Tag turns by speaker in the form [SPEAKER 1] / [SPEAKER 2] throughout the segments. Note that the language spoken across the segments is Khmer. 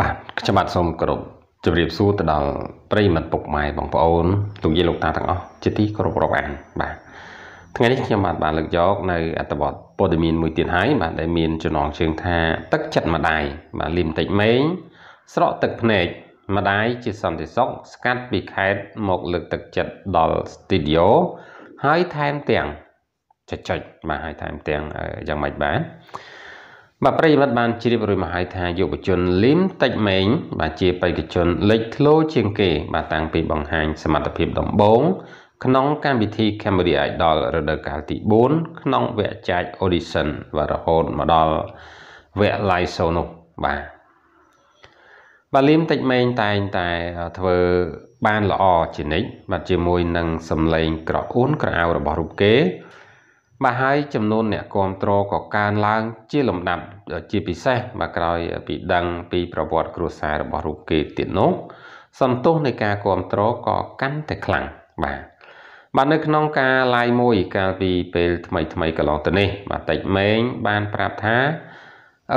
[SPEAKER 1] បាទខ្ញុំបាទសូមគោរពជម្រាបសួរទៅដល់ប្រិយមិត្តពុកម៉ែបងប្អូនលោកយាយលោកតាទាំងអស់ជាទីគោរពរាប់អាន បាទថ្ងៃនេះខ្ញុំបាទបានលើកយកនៅអត្ថបទព័ត៌មានមួយទៀតហើយបាទដែលមានចំណងជើងថា ទឹកចិត្តម្ដាយបាទលីមតិចម៉េងស្រក់ទឹកភ្នែកម្ដាយជាសន្តិសុខស្កាត់ពីខេតមកលើកទឹកចិត្តដល់ស្ទូឌីយោហើយថែមទាំងចចុចបាទហើយថែមទាំងយ៉ាងម៉េចបាទបាទប្រិយមិត្តបានជ្រាបរួចមកហើយថាយុវជនលីមតិចម៉េងបាទជាបេក្ខជនលេចធ្លោជាងគេ បាទតាំងពីបង្ហាញសមត្ថភាពដំបូង ក្នុងកម្មវិធី Cambodia Idol រដូវកាលទី4ក្នុងវគ្គចាច់ audition បាទរហូតមកដល់វគ្គ live show នោះបាទបាទលីមតិចម៉េងតែងតែធ្វើបានល្អជានិច្ចបាទជាមួយនឹងសម្លេង ក្រអួនក្រអៅរបស់រូបគេបាទហើយចំនួនអ្នកគ្រប់គ្រងក៏កើនឡើង ជាលំដាប់ជាពិសេសបាទក្រោយពីដឹងពី ប្រវត្តិគ្រួសាររបស់រូបគេទៀតនោះសន្ទុះនៃការគ្រប់គ្រងក៏កាន់តែខ្លាំងបាទបាទនៅក្នុងការឡាយមួយកាលពីពេលថ្មីថ្មីកន្លងទៅនេះ បាទតិចម៉េង បានប្រាប់ថា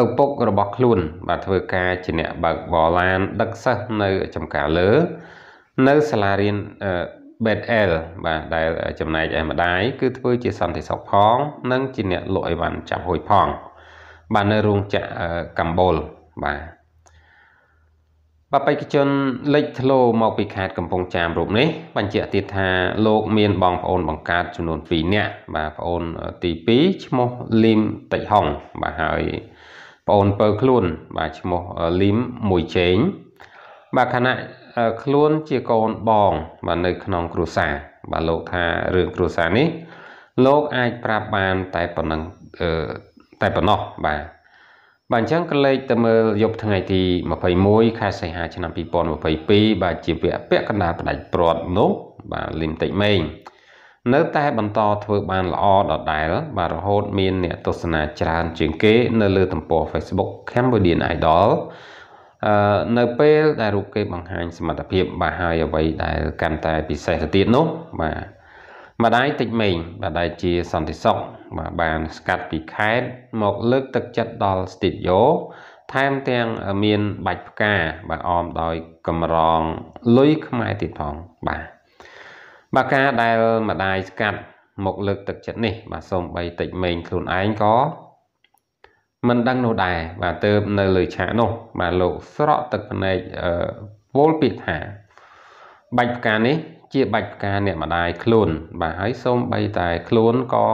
[SPEAKER 1] ឪពុករបស់ខ្លួន បាទធ្វើការជាអ្នកបើកបរឡាន ដឹកសិស្សនៅចំការលើ នៅសាលារៀន BetL បាទដែលចំណែកឯម្ដាយគឺធ្វើជាសន្តិសុខផងនិងជាអ្នកលក់អីវ៉ាន់ចាប់ហួយផងបាទនៅរោងចក្រកម្ពុជាបាទបបិកជនលេចធ្លោមកពីខេត្តកំពង់ចាមរូបនេះបញ្ជាក់ទៀតថាលោកមានបងប្អូនបង្កើតចំនួន2នាក់បាទប្អូនទី2ឈ្មោះលីមតិចហុងបាទហើយប្អូនពើខ្លួនបាទឈ្មោះលីមមួយជេងបាទខណៈខ្លួនជាកូនបង បាទនៅក្នុងគ្រួសារបាទលោកថារឿងគ្រួសារនេះ លោកអាចប្រាប់បានតែប៉ុណ្ណឹងតែប៉ុណ្ណោះបាទបាទអញ្ចឹងក៏លេខទៅមើលយប់ថ្ងៃទី21ខែសីហាឆ្នាំ2022បាទជាវគ្គពាក់កណ្ដាលផ្ដាច់ព្រាត់នោះបាទលីមតិចមេងនៅ តែ បន្តធ្វើបានល្អដដែល បាទរហូតមានអ្នកទស្សនាច្រើន ជាងគេ នៅលើទំព័រ Facebook Cambodian Idol នៅពេល ដែលរូបគេបង្ហាញសមត្ថភាព បាទហើយអ្វីដែលកាន់តែពិសេសទៅទៀតនោះបាទម្ដាយតិចមេងម្ដាយជាសន្តិសុខបាទបានស្កាត់ពីខេតមកលើកទឹកចិត្តដល់ស្ទីឌីយ៉ូថែមទាំងមានបាច់ផ្កាបាទអមដោយកំរងលុយខ្មែរទៀតផងបាទបាទការដែលម្ដាយស្កាត់មកលើកទឹកចិត្តនេះ បាទសូមបីតិចមេងខ្លួនឯងក៏មិនដឹងនោះដែរបាទទៅនៅលើឆាកនោះ បាទលោកស្រក់ទឹកភ្នែកវល់ពាក្យថាបាច់ផ្កានេះជាបាច់ផ្កាអ្នកម្ដាយខ្លួន បាទហើយសូមបីតែខ្លួនក៏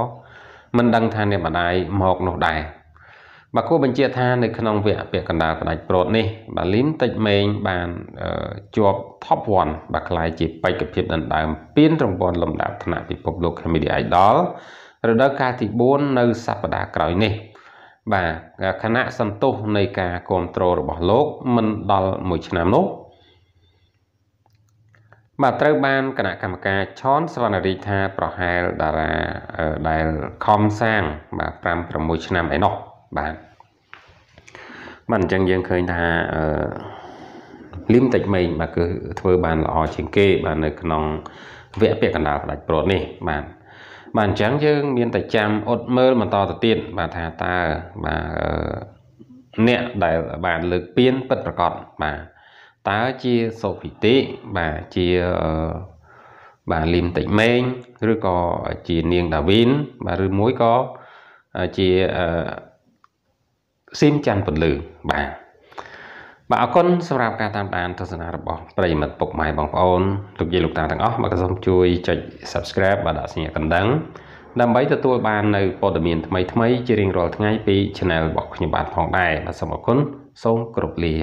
[SPEAKER 1] មិនដឹងថាអ្នកម្ដាយមកនោះដែរបាទគួរបញ្ជាក់ថានៅក្នុងវគ្គពាក្យកណ្ដាលផ្ដាច់ប្រូតនេះបាទលីមតិចមេងបានជាប់ top 1បាទខ្លាយជាបេក្ខភាព ដណ្ដើមពានរង្វាន់លំដាប់ថ្នាក់ពិភពលោក Comedy Idol រដូវកាលទី4នៅសប្តាហ៍ក្រោយនេះបាទគណៈសន្ទុះនៃការគ្រប់គ្រងរបស់លោក មិនដល់មួយឆ្នាំនោះបាទត្រូវបានគណៈកម្មការឆនសវណ្ណរាជថាប្រហែលតារាដែលខំសាងបាទ5 6ឆ្នាំឯណោះបាទបាទអញ្ចឹងយើងឃើញថាអឺលឹមតិចមេងបាទគឺធ្វើបានល្អជាងគេ បាទនៅក្នុងវគ្គពាក្យកណ្ដាលផ្ដាច់ព្រាត់នេះបាទបាទអញ្ចឹងយើងមានតែចាំអ៊ុតមើលបន្តទៅទៀតបាទថាតើបាទអ្នកដែលបានលើកពៀនពិតប្រកបបាទតើជាសូភិតិបាទជាបាទលីមតិចម៉េងឬក៏ជានាងដាវីនបាទឬមួយក៏ជាស៊ីមច័ន្ទពលឺបាទបាទអរគុណសម្រាប់ការតាមដានទស្សនារបស់ប្រិយមិត្តពុកម៉ែបងប្អូនលោកយាយលោកតាទាំងអស់បាទសូមជួយចុច Subscribe បាទដាក់សញ្ញាកណ្ដឹងដើម្បីទទួលបាននៅព័ត៌មានថ្មីៗជារៀងរាល់ថ្ងៃ ពី Channel របស់ខ្ញុំបាទផងដែរបាទសូមអរគុណសូមគោរពលា